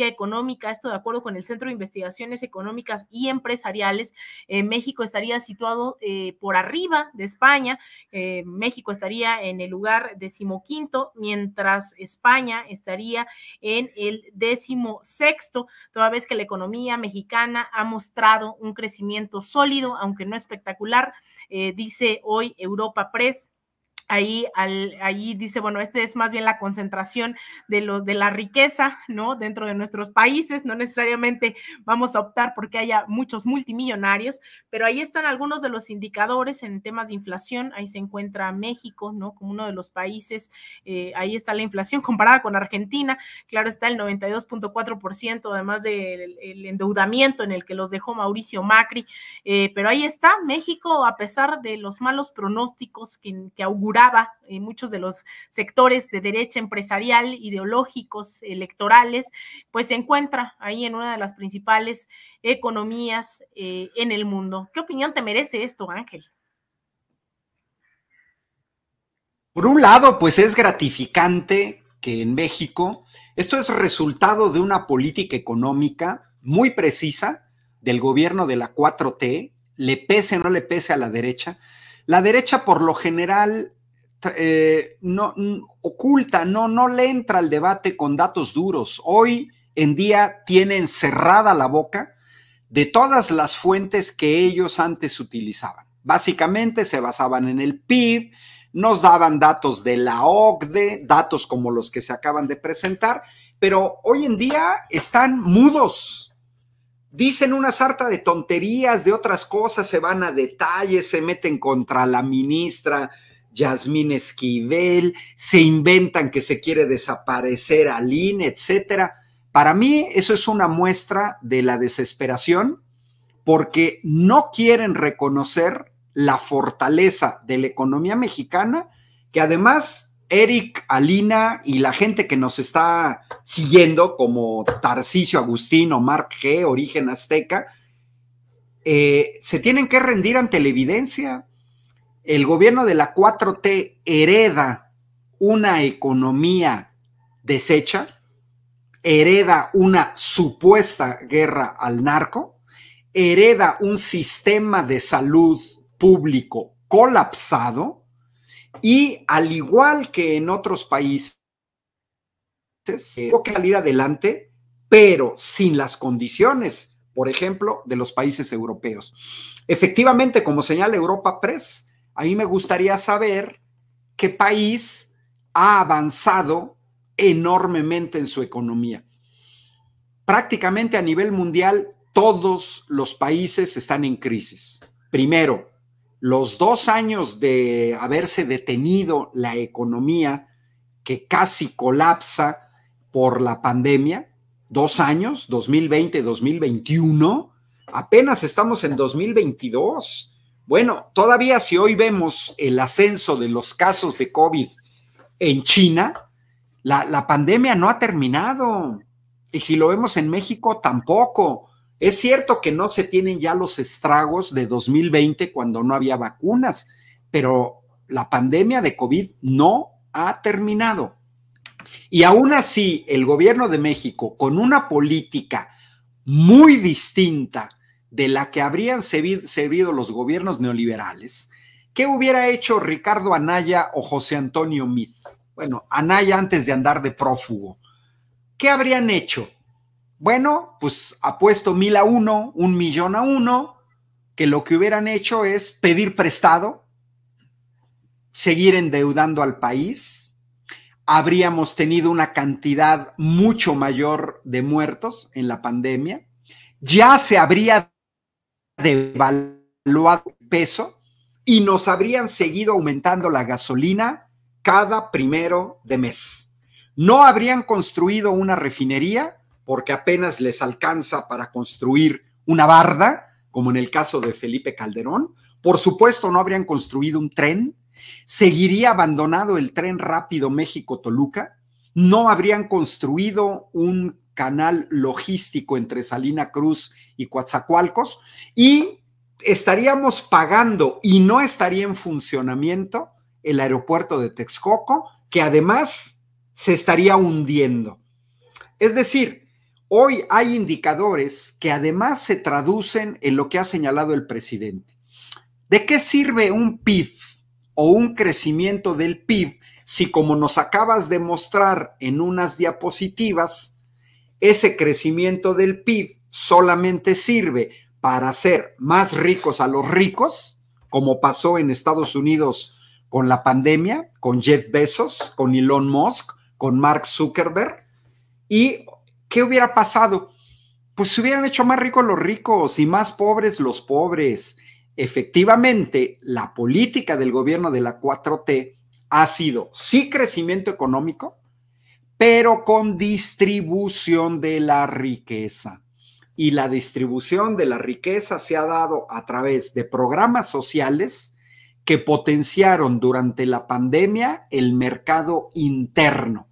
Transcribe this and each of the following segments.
económica. Esto de acuerdo con el Centro de Investigaciones Económicas y Empresariales, eh, México estaría situado eh, por arriba de España. Eh, México estaría en el lugar decimoquinto, mientras España estaría en el decimosexto, toda vez que la economía mexicana ha mostrado un crecimiento sólido, aunque no espectacular, dice hoy Europa Press ahí, al, ahí dice, bueno, este es más bien la concentración de, de la riqueza, ¿no? Dentro de nuestros países, no necesariamente vamos a optar porque haya muchos multimillonarios, pero ahí están algunos de los indicadores en temas de inflación, ahí se encuentra México, ¿no? Como uno de los países, eh, ahí está la inflación comparada con Argentina, claro está el 92.4%, además del endeudamiento en el que los dejó Mauricio Macri, eh, pero ahí está México, a pesar de los malos pronósticos que, que en muchos de los sectores de derecha empresarial, ideológicos, electorales, pues se encuentra ahí en una de las principales economías eh, en el mundo. ¿Qué opinión te merece esto, Ángel? Por un lado, pues es gratificante que en México esto es resultado de una política económica muy precisa del gobierno de la 4T, le pese o no le pese a la derecha. La derecha por lo general eh, no, oculta, no, no le entra al debate con datos duros. Hoy en día tienen cerrada la boca de todas las fuentes que ellos antes utilizaban. Básicamente se basaban en el PIB, nos daban datos de la OCDE, datos como los que se acaban de presentar, pero hoy en día están mudos. Dicen una sarta de tonterías, de otras cosas, se van a detalles, se meten contra la ministra, Yasmín Esquivel, se inventan que se quiere desaparecer Alín, etc. etcétera. Para mí eso es una muestra de la desesperación porque no quieren reconocer la fortaleza de la economía mexicana, que además Eric, Alina y la gente que nos está siguiendo, como Tarcisio Agustín o Mark G, Origen Azteca, eh, se tienen que rendir ante la evidencia el gobierno de la 4T hereda una economía deshecha, hereda una supuesta guerra al narco, hereda un sistema de salud público colapsado y al igual que en otros países, tuvo que salir adelante, pero sin las condiciones, por ejemplo, de los países europeos. Efectivamente, como señala Europa Press, a mí me gustaría saber qué país ha avanzado enormemente en su economía. Prácticamente a nivel mundial, todos los países están en crisis. Primero, los dos años de haberse detenido la economía que casi colapsa por la pandemia, dos años, 2020, 2021, apenas estamos en 2022 bueno, todavía si hoy vemos el ascenso de los casos de COVID en China, la, pandemia no ha terminado. Y si lo vemos en México, tampoco. Es cierto que no se tienen ya los estragos de 2020 cuando no había vacunas, pero la pandemia de COVID no ha terminado. Y aún así, el gobierno de México, con una política muy distinta de la que habrían servido los gobiernos neoliberales, ¿qué hubiera hecho Ricardo Anaya o José Antonio Mit? Bueno, Anaya antes de andar de prófugo. ¿Qué habrían hecho? Bueno, pues apuesto mil a uno, un millón a uno, que lo que hubieran hecho es pedir prestado, seguir endeudando al país, habríamos tenido una cantidad mucho mayor de muertos en la pandemia, ya se habría devaluado el peso y nos habrían seguido aumentando la gasolina cada primero de mes. No habrían construido una refinería porque apenas les alcanza para construir una barda, como en el caso de Felipe Calderón. Por supuesto, no habrían construido un tren. Seguiría abandonado el tren rápido México-Toluca. No habrían construido un canal logístico entre Salina Cruz y Coatzacoalcos y estaríamos pagando y no estaría en funcionamiento el aeropuerto de Texcoco, que además se estaría hundiendo. Es decir, hoy hay indicadores que además se traducen en lo que ha señalado el presidente. ¿De qué sirve un PIB o un crecimiento del PIB si, como nos acabas de mostrar en unas diapositivas, ese crecimiento del PIB solamente sirve para hacer más ricos a los ricos, como pasó en Estados Unidos con la pandemia, con Jeff Bezos, con Elon Musk, con Mark Zuckerberg. ¿Y qué hubiera pasado? Pues se hubieran hecho más ricos los ricos y más pobres los pobres. Efectivamente, la política del gobierno de la 4T ha sido sí crecimiento económico, pero con distribución de la riqueza. Y la distribución de la riqueza se ha dado a través de programas sociales que potenciaron durante la pandemia el mercado interno.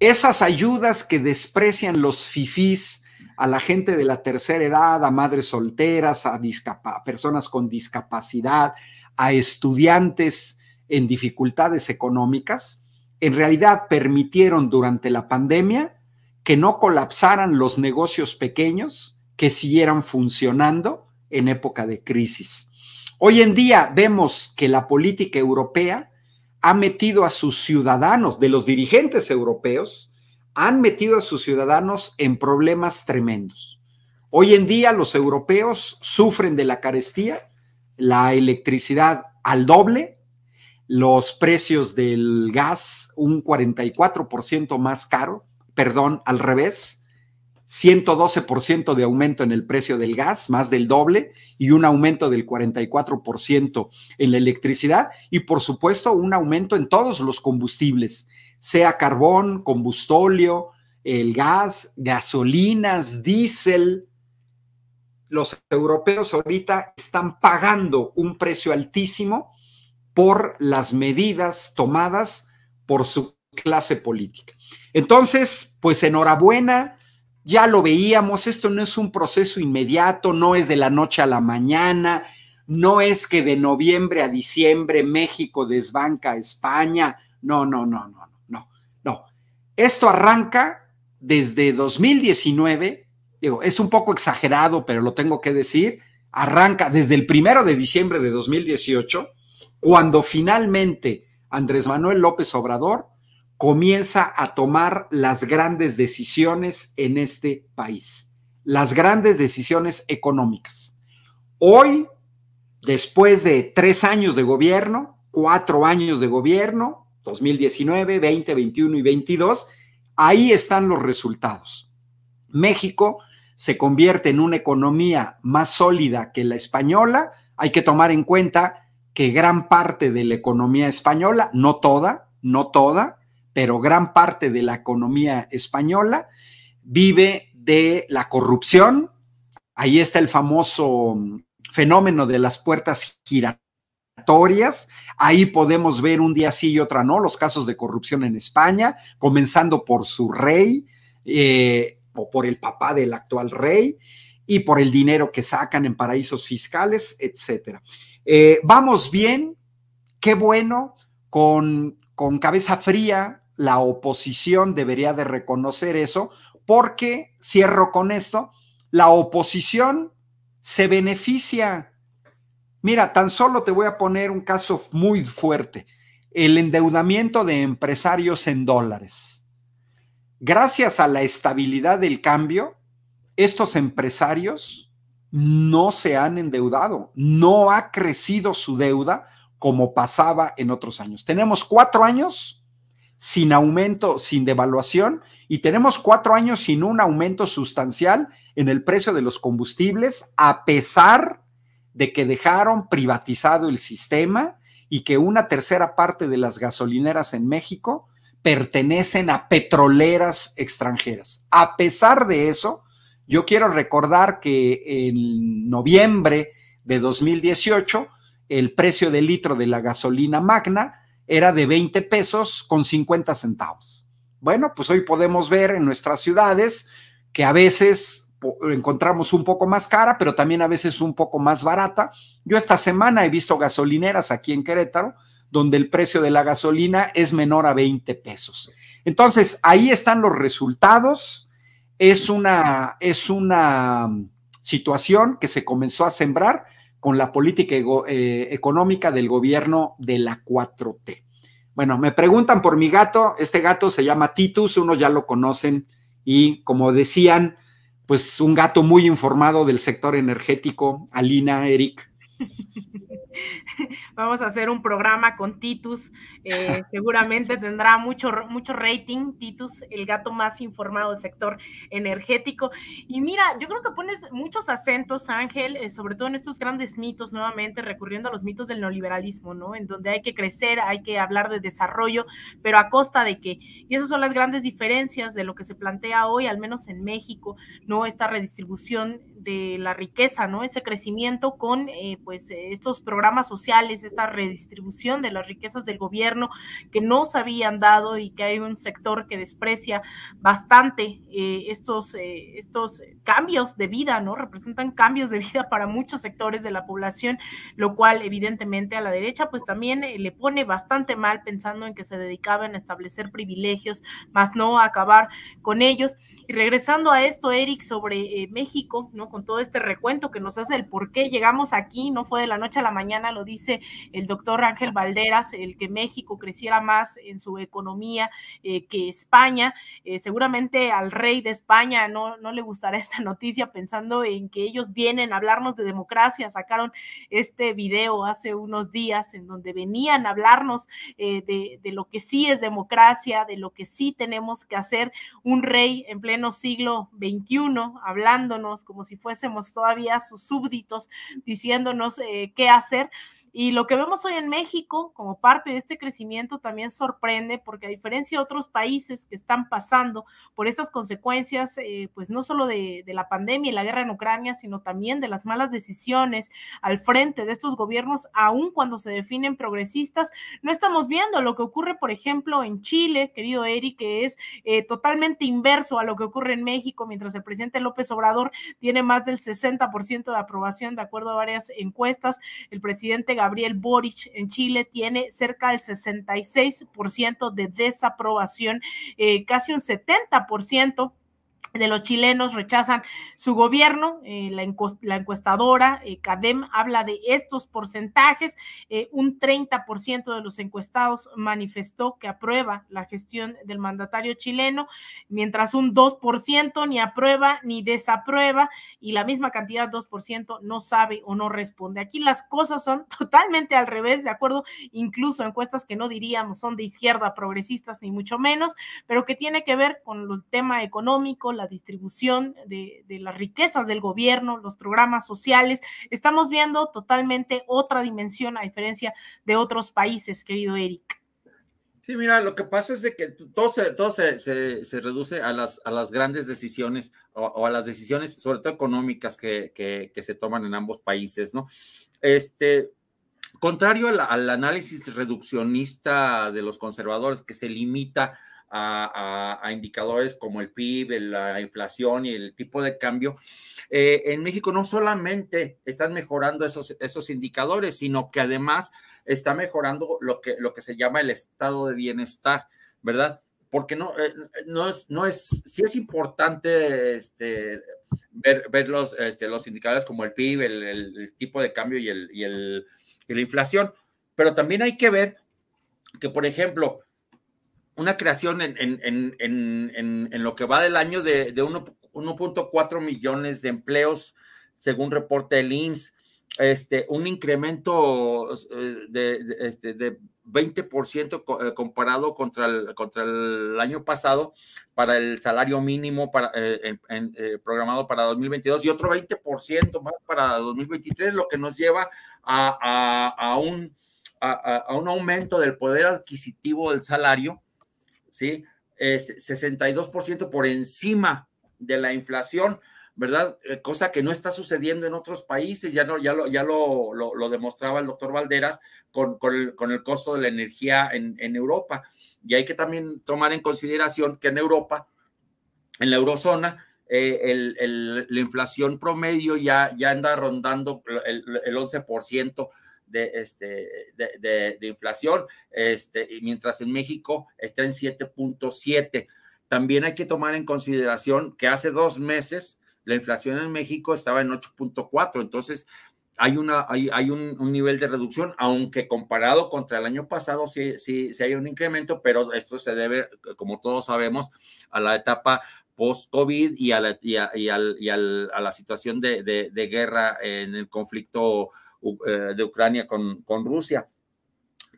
Esas ayudas que desprecian los fifis a la gente de la tercera edad, a madres solteras, a, a personas con discapacidad, a estudiantes en dificultades económicas, en realidad permitieron durante la pandemia que no colapsaran los negocios pequeños que siguieran funcionando en época de crisis. Hoy en día vemos que la política europea ha metido a sus ciudadanos, de los dirigentes europeos, han metido a sus ciudadanos en problemas tremendos. Hoy en día los europeos sufren de la carestía, la electricidad al doble, los precios del gas un 44% más caro, perdón, al revés, 112% de aumento en el precio del gas, más del doble, y un aumento del 44% en la electricidad y por supuesto un aumento en todos los combustibles, sea carbón, combustóleo, el gas, gasolinas, diésel. Los europeos ahorita están pagando un precio altísimo por las medidas tomadas por su clase política. Entonces, pues enhorabuena, ya lo veíamos, esto no es un proceso inmediato, no es de la noche a la mañana, no es que de noviembre a diciembre México desbanca a España, no, no, no, no, no, no. Esto arranca desde 2019, digo, es un poco exagerado, pero lo tengo que decir, arranca desde el primero de diciembre de 2018 cuando finalmente Andrés Manuel López Obrador comienza a tomar las grandes decisiones en este país, las grandes decisiones económicas. Hoy, después de tres años de gobierno, cuatro años de gobierno, 2019, 2021 y 22, ahí están los resultados. México se convierte en una economía más sólida que la española. Hay que tomar en cuenta que gran parte de la economía española, no toda, no toda, pero gran parte de la economía española vive de la corrupción. Ahí está el famoso mm, fenómeno de las puertas giratorias. Ahí podemos ver un día sí y otra no los casos de corrupción en España, comenzando por su rey eh, o por el papá del actual rey y por el dinero que sacan en paraísos fiscales, etcétera. Eh, vamos bien, qué bueno, con, con cabeza fría, la oposición debería de reconocer eso, porque, cierro con esto, la oposición se beneficia. Mira, tan solo te voy a poner un caso muy fuerte, el endeudamiento de empresarios en dólares. Gracias a la estabilidad del cambio, estos empresarios no se han endeudado, no ha crecido su deuda como pasaba en otros años. Tenemos cuatro años sin aumento, sin devaluación, y tenemos cuatro años sin un aumento sustancial en el precio de los combustibles, a pesar de que dejaron privatizado el sistema y que una tercera parte de las gasolineras en México pertenecen a petroleras extranjeras. A pesar de eso, yo quiero recordar que en noviembre de 2018 el precio del litro de la gasolina magna era de 20 pesos con 50 centavos. Bueno, pues hoy podemos ver en nuestras ciudades que a veces encontramos un poco más cara, pero también a veces un poco más barata. Yo esta semana he visto gasolineras aquí en Querétaro donde el precio de la gasolina es menor a 20 pesos. Entonces, ahí están los resultados es una, es una mm, situación que se comenzó a sembrar con la política eh, económica del gobierno de la 4T. Bueno, me preguntan por mi gato, este gato se llama Titus, Uno ya lo conocen y como decían, pues un gato muy informado del sector energético, Alina, Eric, Vamos a hacer un programa con Titus. Eh, seguramente tendrá mucho, mucho rating, Titus, el gato más informado del sector energético. Y mira, yo creo que pones muchos acentos, Ángel, eh, sobre todo en estos grandes mitos, nuevamente recurriendo a los mitos del neoliberalismo, ¿no? En donde hay que crecer, hay que hablar de desarrollo, pero a costa de qué. Y esas son las grandes diferencias de lo que se plantea hoy, al menos en México, ¿no? Esta redistribución la riqueza, ¿no? Ese crecimiento con eh, pues estos programas sociales, esta redistribución de las riquezas del gobierno que no se habían dado y que hay un sector que desprecia bastante eh, estos, eh, estos cambios de vida, ¿no? Representan cambios de vida para muchos sectores de la población, lo cual evidentemente a la derecha pues también le pone bastante mal pensando en que se dedicaba a establecer privilegios, más no acabar con ellos. Y regresando a esto, Eric, sobre México, ¿no? con todo este recuento que nos hace el por qué llegamos aquí, no fue de la noche a la mañana, lo dice el doctor Ángel Valderas, el que México creciera más en su economía eh, que España. Eh, seguramente al rey de España no, le gustará esta noticia pensando en que ellos vienen a hablarnos de democracia, sacaron este video hace unos días en donde venían a hablarnos eh, de, de, lo que sí es democracia, de lo que sí tenemos que hacer. Un rey en pleno siglo XXI hablándonos como si fuésemos todavía sus súbditos diciéndonos eh, qué hacer, y lo que vemos hoy en México como parte de este crecimiento también sorprende porque a diferencia de otros países que están pasando por estas consecuencias, eh, pues no solo de, la pandemia y la guerra en Ucrania, sino también de las malas decisiones al frente de estos gobiernos, aun cuando se definen progresistas, no estamos viendo lo que ocurre, por ejemplo, en Chile, querido Eric, que es eh, totalmente inverso a lo que ocurre en México, mientras el presidente López Obrador tiene más del 60% de aprobación, de acuerdo a varias encuestas, el presidente Gabriel Boric en Chile tiene cerca del 66% de desaprobación, eh, casi un 70% de los chilenos rechazan su gobierno. Eh, la, encuestadora eh, CADEM habla de estos porcentajes. Eh, un 30% de los encuestados manifestó que aprueba la gestión del mandatario chileno, mientras un 2% ni aprueba ni desaprueba y la misma cantidad, 2%, no sabe o no responde. Aquí las cosas son totalmente al revés, de acuerdo, incluso encuestas que no diríamos son de izquierda progresistas ni mucho menos, pero que tiene que ver con el tema económico, la distribución de, las riquezas del gobierno, los programas sociales. Estamos viendo totalmente otra dimensión a diferencia de otros países, querido Eric. Sí, mira, lo que pasa es de que todo se, todo se, reduce a las, a las grandes decisiones o, a las decisiones, sobre todo económicas, que, se toman en ambos países, ¿no? Este, contrario al, al análisis reduccionista de los conservadores que se limita a a, indicadores como el PIB, la inflación y el tipo de cambio, eh, en México no solamente están mejorando esos, esos indicadores, sino que además está mejorando lo que, lo que se llama el estado de bienestar, ¿verdad? Porque no, eh, no es, no es, sí es importante este, ver, ver los, este, indicadores como el PIB, el, tipo de cambio y, el, y la inflación, pero también hay que ver que, por ejemplo, una creación en, lo que va del año de, 1.4 millones de empleos, según reporte del IMSS, este, un incremento eh, de, 20% este, eh, comparado contra el, contra el año pasado para el salario mínimo para, eh, programado para 2022 y otro 20% más para 2023, lo que nos lleva a, un, a un aumento del poder adquisitivo del salario ¿sí? 62% por encima de la inflación, ¿verdad? Eh, cosa que no está sucediendo en otros países, ya, no, ya, lo, ya lo, demostraba el doctor Valderas con, el, costo de la energía en, Europa. Y hay que también tomar en consideración que en Europa, en la eurozona, eh, la inflación promedio ya, ya anda rondando el, el 11%, de, este, de, de, inflación, este, y mientras en México está en 7.7. También hay que tomar en consideración que hace dos meses la inflación en México estaba en 8.4, entonces hay, una, hay, hay un, un, nivel de reducción, aunque comparado contra el año pasado sí, sí, sí hay un incremento, pero esto se debe, como todos sabemos, a la etapa post-COVID y, a la, y, a, al, y al, a la situación de, de, de, guerra en el conflicto eh, de Ucrania con, con Rusia.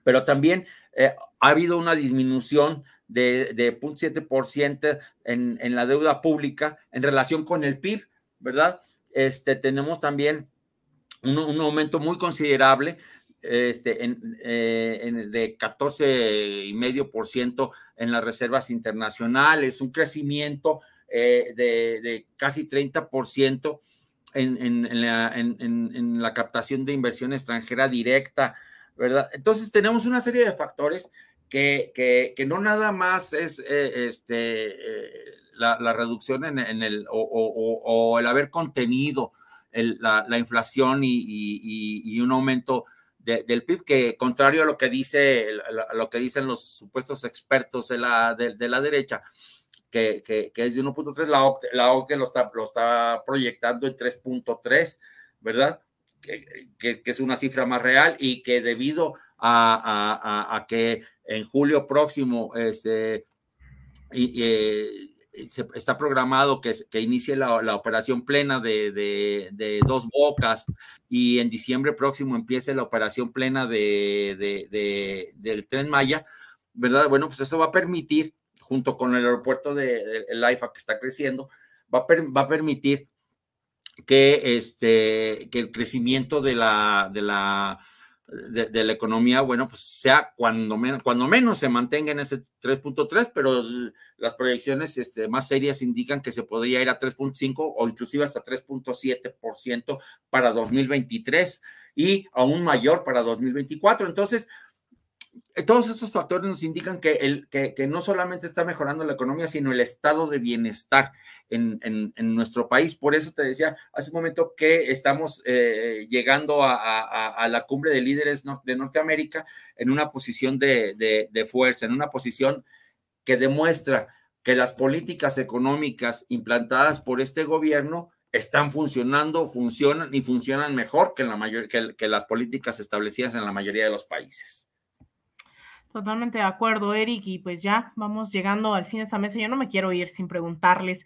Pero también eh, ha habido una disminución de, de 0.7% en, en, la deuda pública en relación con el PIB, ¿verdad? Este, tenemos también un, un aumento muy considerable este, en, eh, en, de 14,5% en las reservas internacionales, un crecimiento eh, de, de, casi 30% en, la, captación de inversión extranjera directa, ¿verdad? Entonces tenemos una serie de factores que, que, no nada más es eh, este, eh, la, reducción en, el, o, el haber contenido la, inflación y, un aumento del PIB, que contrario a lo que, dice, lo que dicen los supuestos expertos de la, de la derecha, que, es de 1.3, la OCDE, la lo, está, lo está proyectando en 3.3, ¿verdad? Que, es una cifra más real y que debido a, que en julio próximo este, eh, está programado que, inicie la, operación plena de, dos bocas y en diciembre próximo empiece la operación plena de, del tren Maya, ¿verdad? Bueno, pues eso va a permitir junto con el aeropuerto de, el IFA que está creciendo, va a, permitir que, este, que el crecimiento de la, de la, de, la economía, bueno, pues sea cuando menos, se mantenga en ese 3.3, pero las proyecciones este, más serias indican que se podría ir a 3.5 o inclusive hasta 3.7% para 2023 y aún mayor para 2024. Entonces, eh, todos estos factores nos indican que, no solamente está mejorando la economía, sino el estado de bienestar en, nuestro país. Por eso te decía hace un momento que estamos eh, llegando a, la cumbre de líderes de Norteamérica en una posición de, fuerza, en una posición que demuestra que las políticas económicas implantadas por este gobierno están funcionando, funcionan y funcionan mejor que las políticas establecidas en la mayoría de los países. Totalmente de acuerdo, Eric. Y pues ya vamos llegando al fin de esta mesa. Yo no me quiero ir sin preguntarles